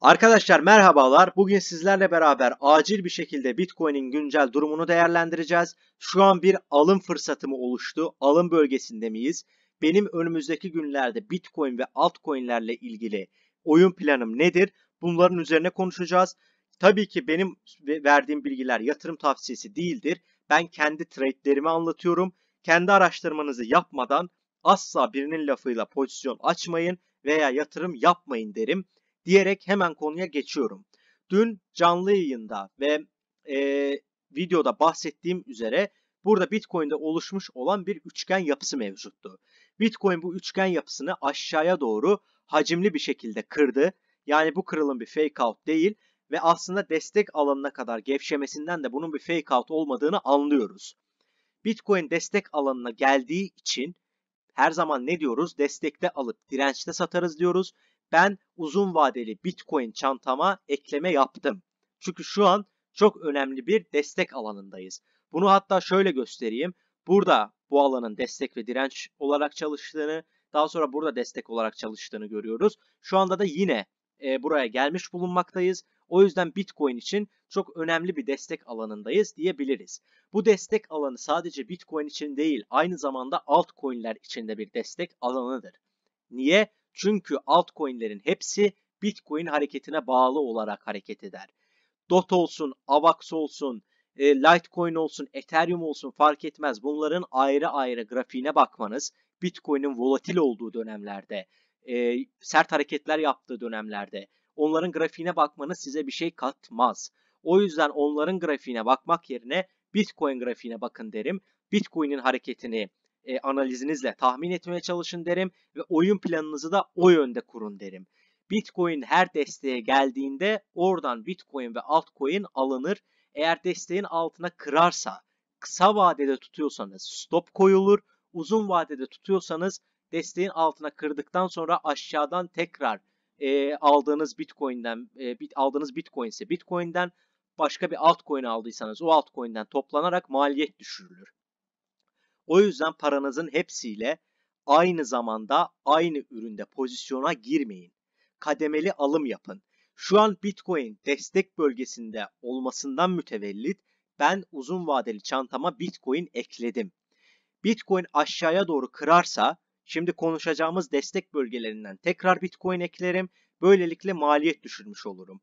Arkadaşlar merhabalar. Bugün sizlerle beraber acil bir şekilde Bitcoin'in güncel durumunu değerlendireceğiz. Şu an bir alım fırsatı mı oluştu? Alım bölgesinde miyiz? Benim önümüzdeki günlerde Bitcoin ve altcoin'lerle ilgili oyun planım nedir? Bunların üzerine konuşacağız. Tabii ki benim verdiğim bilgiler yatırım tavsiyesi değildir. Ben kendi trade'lerimi anlatıyorum. Kendi araştırmanızı yapmadan asla birinin lafıyla pozisyon açmayın veya yatırım yapmayın derim diyerek hemen konuya geçiyorum. Dün canlı yayında ve e, videoda bahsettiğim üzere burada Bitcoin'de oluşmuş olan bir üçgen yapısı mevcuttu. Bitcoin bu üçgen yapısını aşağıya doğru hacimli bir şekilde kırdı. Yani bu kırılım bir fake out değil ve aslında destek alanına kadar gevşemesinden de bunun bir fake out olmadığını anlıyoruz. Bitcoin destek alanına geldiği için her zaman ne diyoruz? Destekte alıp dirençte satarız diyoruz ben uzun vadeli Bitcoin çantama ekleme yaptım. Çünkü şu an çok önemli bir destek alanındayız. Bunu hatta şöyle göstereyim. Burada bu alanın destek ve direnç olarak çalıştığını, daha sonra burada destek olarak çalıştığını görüyoruz. Şu anda da yine e, buraya gelmiş bulunmaktayız. O yüzden Bitcoin için çok önemli bir destek alanındayız diyebiliriz. Bu destek alanı sadece Bitcoin için değil, aynı zamanda altcoin'ler için de bir destek alanıdır. Niye? Çünkü altcoin'lerin hepsi Bitcoin hareketine bağlı olarak hareket eder. DOT olsun, AVAX olsun, e, Litecoin olsun, Ethereum olsun fark etmez. Bunların ayrı ayrı grafiğine bakmanız Bitcoin'in volatil olduğu dönemlerde, e, sert hareketler yaptığı dönemlerde onların grafiğine bakmanız size bir şey katmaz. O yüzden onların grafiğine bakmak yerine Bitcoin grafiğine bakın derim. Bitcoin'in hareketini e, analizinizle tahmin etmeye çalışın derim ve oyun planınızı da o yönde kurun derim. Bitcoin her desteğe geldiğinde oradan Bitcoin ve altcoin alınır. Eğer desteğin altına kırarsa, kısa vadede tutuyorsanız stop koyulur. Uzun vadede tutuyorsanız desteğin altına kırdıktan sonra aşağıdan tekrar e, aldığınız Bitcoin'den e, bit, aldığınız Bitcoin ise Bitcoin'den başka bir altcoin aldıysanız o altcoin'den toplanarak maliyet düşürülür. O yüzden paranızın hepsiyle aynı zamanda aynı üründe pozisyona girmeyin. Kademeli alım yapın. Şu an Bitcoin destek bölgesinde olmasından mütevellit ben uzun vadeli çantama Bitcoin ekledim. Bitcoin aşağıya doğru kırarsa şimdi konuşacağımız destek bölgelerinden tekrar Bitcoin eklerim. Böylelikle maliyet düşürmüş olurum.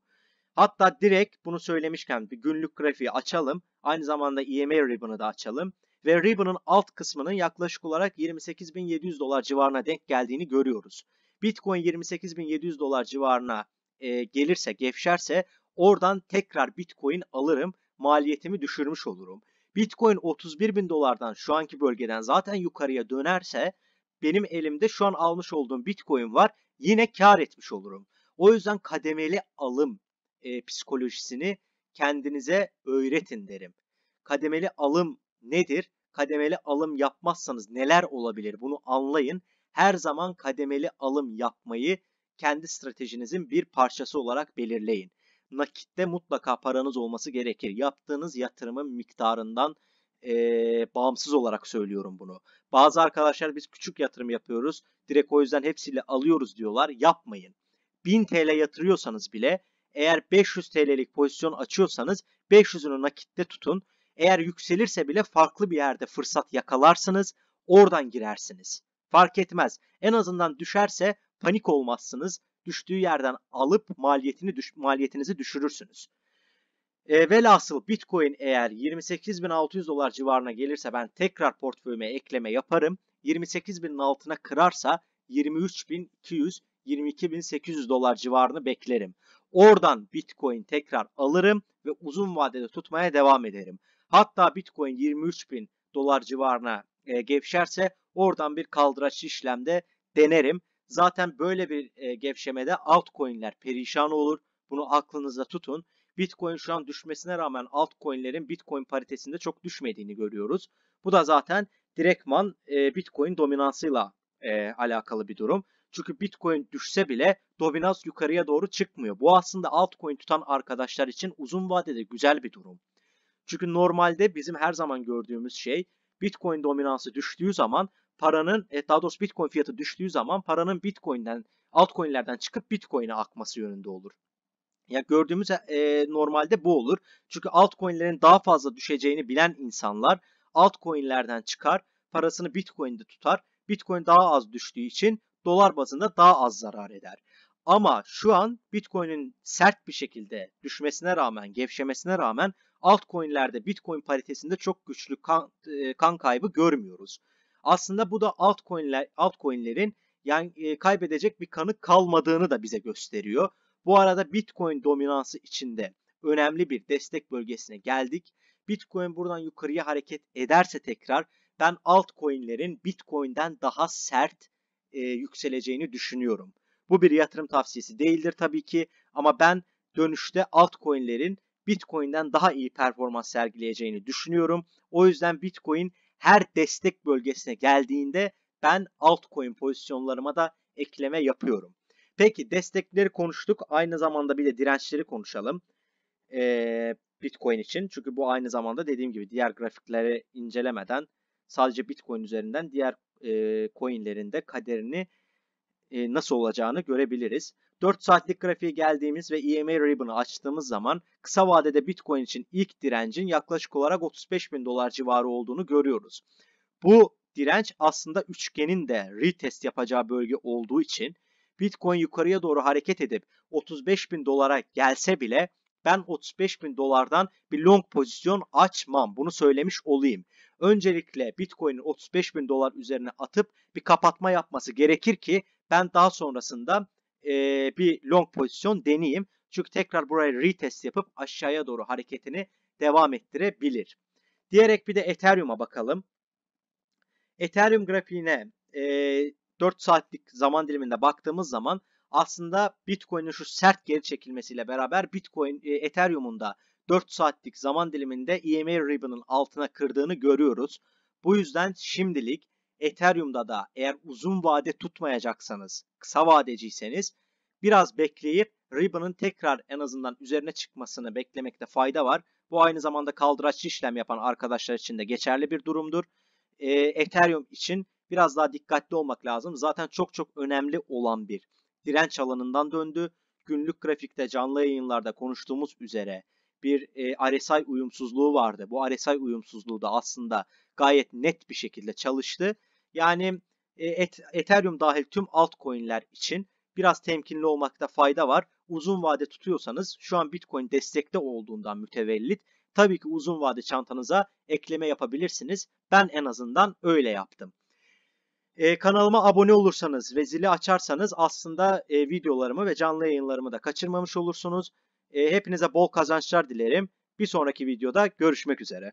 Hatta direkt bunu söylemişken bir günlük grafiği açalım. Aynı zamanda EMA ribbon'ı da açalım ve Ribbon'ın alt kısmının yaklaşık olarak 28.700 dolar civarına denk geldiğini görüyoruz. Bitcoin 28.700 dolar civarına e, gelirse, gevşerse oradan tekrar Bitcoin alırım, maliyetimi düşürmüş olurum. Bitcoin 31.000 dolardan şu anki bölgeden zaten yukarıya dönerse benim elimde şu an almış olduğum Bitcoin var yine kar etmiş olurum. O yüzden kademeli alım e, psikolojisini kendinize öğretin derim. Kademeli alım nedir? kademeli alım yapmazsanız neler olabilir bunu anlayın. Her zaman kademeli alım yapmayı kendi stratejinizin bir parçası olarak belirleyin. Nakitte mutlaka paranız olması gerekir. Yaptığınız yatırımın miktarından e, bağımsız olarak söylüyorum bunu. Bazı arkadaşlar biz küçük yatırım yapıyoruz. Direkt o yüzden hepsiyle alıyoruz diyorlar. Yapmayın. 1000 TL yatırıyorsanız bile eğer 500 TL'lik pozisyon açıyorsanız 500'ünü nakitte tutun. Eğer yükselirse bile farklı bir yerde fırsat yakalarsınız, oradan girersiniz. Fark etmez. En azından düşerse panik olmazsınız. Düştüğü yerden alıp maliyetini düş maliyetinizi düşürürsünüz. E, velhasıl Bitcoin eğer 28.600 dolar civarına gelirse ben tekrar portföyüme ekleme yaparım. 28.000'in altına kırarsa 23.200 22.800 dolar civarını beklerim. Oradan Bitcoin tekrar alırım ve uzun vadede tutmaya devam ederim. Hatta Bitcoin 23 bin dolar civarına e, gevşerse oradan bir kaldıraçlı işlemde denerim. Zaten böyle bir e, gevşemede altcoin'ler perişan olur. Bunu aklınızda tutun. Bitcoin şu an düşmesine rağmen altcoin'lerin Bitcoin paritesinde çok düşmediğini görüyoruz. Bu da zaten direktman e, Bitcoin dominansıyla e, alakalı bir durum. Çünkü Bitcoin düşse bile dominans yukarıya doğru çıkmıyor. Bu aslında altcoin tutan arkadaşlar için uzun vadede güzel bir durum. Çünkü normalde bizim her zaman gördüğümüz şey Bitcoin dominansı düştüğü zaman paranın e, daha doğrusu Bitcoin fiyatı düştüğü zaman paranın Bitcoin'den altcoin'lerden çıkıp Bitcoin'e akması yönünde olur. Ya gördüğümüz e, e, normalde bu olur. Çünkü altcoin'lerin daha fazla düşeceğini bilen insanlar altcoin'lerden çıkar, parasını Bitcoin'de tutar. Bitcoin daha az düştüğü için dolar bazında daha az zarar eder. Ama şu an Bitcoin'in sert bir şekilde düşmesine rağmen, gevşemesine rağmen altcoin'lerde Bitcoin paritesinde çok güçlü kan, e, kan kaybı görmüyoruz. Aslında bu da altcoin'ler altcoin'lerin yani e, kaybedecek bir kanı kalmadığını da bize gösteriyor. Bu arada Bitcoin dominansı içinde önemli bir destek bölgesine geldik. Bitcoin buradan yukarıya hareket ederse tekrar ben altcoin'lerin Bitcoin'den daha sert e, yükseleceğini düşünüyorum. Bu bir yatırım tavsiyesi değildir tabii ki ama ben dönüşte altcoin'lerin Bitcoin'den daha iyi performans sergileyeceğini düşünüyorum. O yüzden Bitcoin her destek bölgesine geldiğinde ben altcoin pozisyonlarıma da ekleme yapıyorum. Peki destekleri konuştuk. Aynı zamanda bir de dirençleri konuşalım. Ee, Bitcoin için. Çünkü bu aynı zamanda dediğim gibi diğer grafikleri incelemeden sadece Bitcoin üzerinden diğer e, coinlerin de kaderini e, nasıl olacağını görebiliriz. 4 saatlik grafiğe geldiğimiz ve EMA Ribbon'ı açtığımız zaman kısa vadede Bitcoin için ilk direncin yaklaşık olarak 35 bin dolar civarı olduğunu görüyoruz. Bu direnç aslında üçgenin de retest yapacağı bölge olduğu için Bitcoin yukarıya doğru hareket edip 35 bin dolara gelse bile ben 35 bin dolardan bir long pozisyon açmam. Bunu söylemiş olayım. Öncelikle Bitcoin'in 35 bin dolar üzerine atıp bir kapatma yapması gerekir ki ben daha sonrasında e, bir long pozisyon deneyeyim. Çünkü tekrar buraya retest yapıp aşağıya doğru hareketini devam ettirebilir. Diyerek bir de Ethereum'a bakalım. Ethereum grafiğine e, 4 saatlik zaman diliminde baktığımız zaman aslında Bitcoin'in şu sert geri çekilmesiyle beraber Bitcoin e, Ethereum'un da 4 saatlik zaman diliminde EMA ribbon'ın altına kırdığını görüyoruz. Bu yüzden şimdilik Ethereum'da da eğer uzun vade tutmayacaksanız, kısa vadeciyseniz biraz bekleyip Ribbon'ın tekrar en azından üzerine çıkmasını beklemekte fayda var. Bu aynı zamanda kaldıraçlı işlem yapan arkadaşlar için de geçerli bir durumdur. E, Ethereum için biraz daha dikkatli olmak lazım. Zaten çok çok önemli olan bir direnç alanından döndü. Günlük grafikte canlı yayınlarda konuştuğumuz üzere bir e, RSI uyumsuzluğu vardı. Bu RSI uyumsuzluğu da aslında gayet net bir şekilde çalıştı. Yani e, et, Ethereum dahil tüm altcoin'ler için biraz temkinli olmakta fayda var. Uzun vade tutuyorsanız şu an Bitcoin destekte olduğundan mütevellit tabii ki uzun vade çantanıza ekleme yapabilirsiniz. Ben en azından öyle yaptım. Ee, kanalıma abone olursanız ve zili açarsanız aslında e, videolarımı ve canlı yayınlarımı da kaçırmamış olursunuz. E, hepinize bol kazançlar dilerim. Bir sonraki videoda görüşmek üzere.